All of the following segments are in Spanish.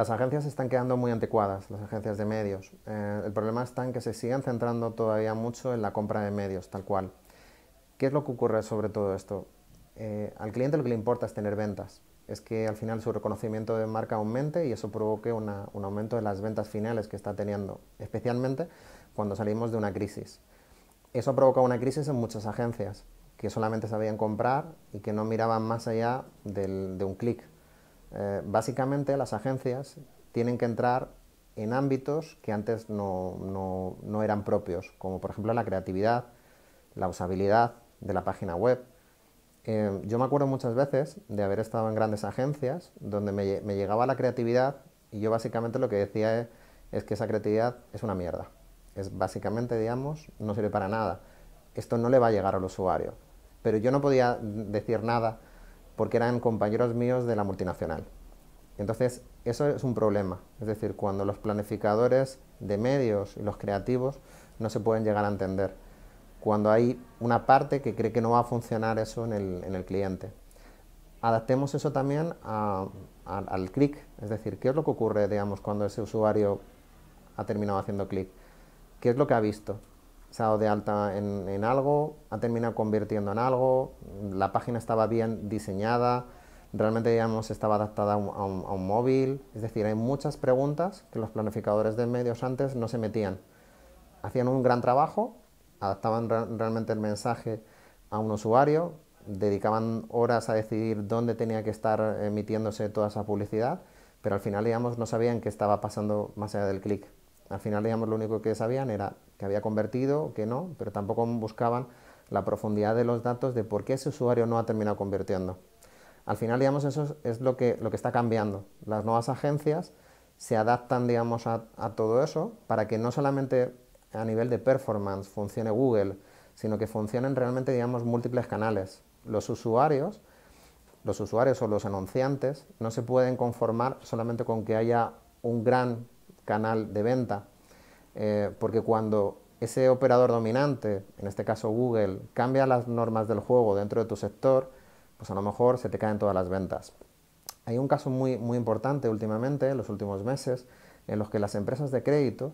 Las agencias están quedando muy anticuadas, las agencias de medios. Eh, el problema está en que se siguen centrando todavía mucho en la compra de medios, tal cual. ¿Qué es lo que ocurre sobre todo esto? Eh, al cliente lo que le importa es tener ventas. Es que al final su reconocimiento de marca aumente y eso provoque un aumento de las ventas finales que está teniendo, especialmente cuando salimos de una crisis. Eso ha provocado una crisis en muchas agencias que solamente sabían comprar y que no miraban más allá de un clic eh, básicamente las agencias tienen que entrar en ámbitos que antes no, eran propios, como por ejemplo la creatividad, la usabilidad de la página web. Eh, yo me acuerdo muchas veces de haber estado en grandes agencias donde me, llegaba la creatividad y yo básicamente lo que decía es, es, que esa creatividad es una mierda. Es básicamente, digamos, no sirve para nada. Esto no le va a llegar al usuario. Pero yo no podía decir nada porque eran compañeros míos de la multinacional. Entonces, eso es un problema. Es decir, cuando los planificadores de medios y los creativos no se pueden llegar a entender. Cuando hay una parte que cree que no va a funcionar eso en el, cliente. Adaptemos eso también al clic. Es decir, ¿qué es lo que ocurre digamos, cuando ese usuario ha terminado haciendo clic? ¿Qué es lo que ha visto? se ha dado de alta en, algo, ha terminado convirtiendo en algo, la página estaba bien diseñada, realmente digamos estaba adaptada a un, móvil, es decir, hay muchas preguntas que los planificadores de medios antes no se metían. Hacían un gran trabajo, adaptaban realmente el mensaje a un usuario, dedicaban horas a decidir dónde tenía que estar emitiéndose toda esa publicidad, pero al final, digamos, no sabían qué estaba pasando más allá del clic. Al final, digamos, lo único que sabían era que había convertido, que no, pero tampoco buscaban la profundidad de los datos de por qué ese usuario no ha terminado convirtiendo. Al final, digamos, eso es lo que, lo que está cambiando. Las nuevas agencias se adaptan, digamos, a, todo eso para que no solamente a nivel de performance funcione Google, sino que funcionen realmente, digamos, múltiples canales. Los usuarios, los usuarios o los anunciantes no se pueden conformar solamente con que haya un gran canal de venta, eh, porque cuando ese operador dominante, en este caso Google, cambia las normas del juego dentro de tu sector, pues a lo mejor se te caen todas las ventas. Hay un caso muy, muy importante últimamente, en los últimos meses, en los que las empresas de crédito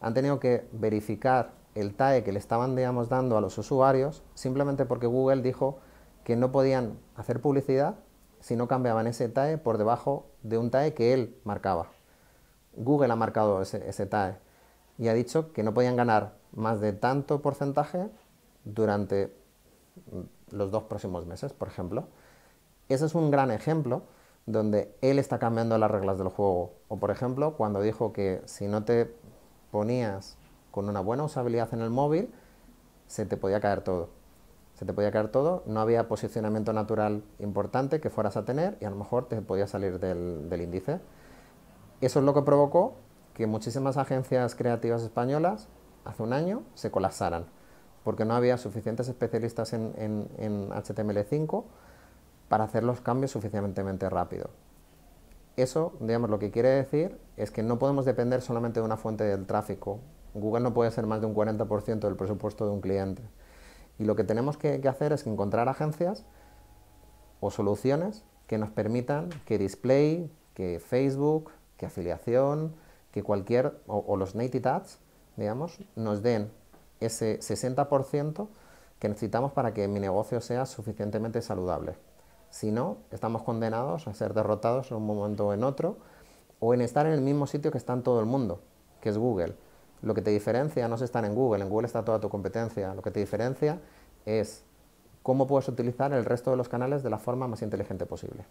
han tenido que verificar el TAE que le estaban, digamos, dando a los usuarios, simplemente porque Google dijo que no podían hacer publicidad si no cambiaban ese TAE por debajo de un TAE que él marcaba. Google ha marcado ese, TAE y ha dicho que no podían ganar más de tanto porcentaje durante los dos próximos meses, por ejemplo. Ese es un gran ejemplo donde él está cambiando las reglas del juego. O por ejemplo, cuando dijo que si no te ponías con una buena usabilidad en el móvil, se te podía caer todo. Se te podía caer todo, no había posicionamiento natural importante que fueras a tener y a lo mejor te podía salir del índice. Eso es lo que provocó que muchísimas agencias creativas españolas hace un año se colapsaran, porque no había suficientes especialistas en, HTML5 para hacer los cambios suficientemente rápido. Eso, digamos, lo que quiere decir es que no podemos depender solamente de una fuente del tráfico. Google no puede ser más de un 40% del presupuesto de un cliente. Y lo que tenemos que hacer es encontrar agencias o soluciones que nos permitan que Display, que Facebook, que afiliación, que cualquier, o, los native ads, digamos, nos den ese 60% que necesitamos para que mi negocio sea suficientemente saludable. Si no, estamos condenados a ser derrotados en un momento o en otro, o en estar en el mismo sitio que está en todo el mundo, que es Google. Lo que te diferencia no es estar en Google, en Google está toda tu competencia, lo que te diferencia es cómo puedes utilizar el resto de los canales de la forma más inteligente posible.